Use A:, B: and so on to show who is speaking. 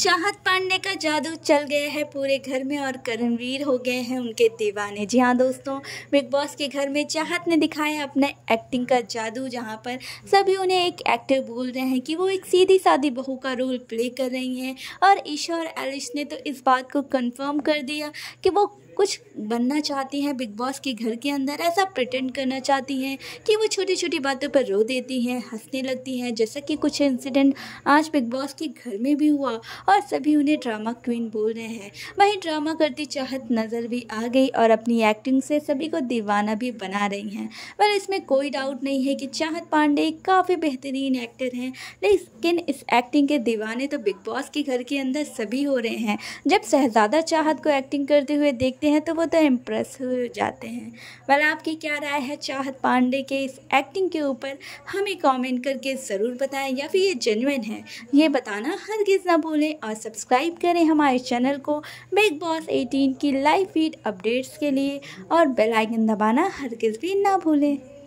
A: चाहत पांडे का जादू चल गया है पूरे घर में और करणवीर हो गए हैं उनके दीवाने जी हाँ दोस्तों बिग बॉस के घर में चाहत ने दिखाया अपना एक्टिंग का जादू जहाँ पर सभी उन्हें एक एक्टर बोल रहे हैं कि वो एक सीधी सादी बहू का रोल प्ले कर रही हैं और ईशा और एलिश ने तो इस बात को कंफर्म कर दिया कि वो कुछ बनना चाहती हैं बिग बॉस के घर के अंदर ऐसा प्रटेंड करना चाहती हैं कि वो छोटी छोटी बातों पर रो देती हैं हंसने लगती हैं जैसा कि कुछ इंसिडेंट आज बिग बॉस के घर में भी हुआ और सभी उन्हें ड्रामा क्वीन बोल रहे हैं वहीं ड्रामा करती चाहत नज़र भी आ गई और अपनी एक्टिंग से सभी को दीवाना भी बना रही हैं पर इसमें कोई डाउट नहीं है कि चाहत पांडे काफ़ी बेहतरीन एक्टर हैं लेकिन इस एक्टिंग के दीवाने तो बिग बॉस के घर के अंदर सभी हो रहे हैं जब शहजादा चाहत को एक्टिंग करते हुए देखते देखते हैं तो वो तो इम्प्रेस हो जाते हैं वाला आपकी क्या राय है चाहत पांडे के इस एक्टिंग के ऊपर हमें कमेंट करके ज़रूर बताएं या फिर ये जेन्यून है ये बताना हर किस ना भूलें और सब्सक्राइब करें हमारे चैनल को बिग बॉस एटीन की लाइव फीड अपडेट्स के लिए और बेलाइकन दबाना हर किस भी ना भूलें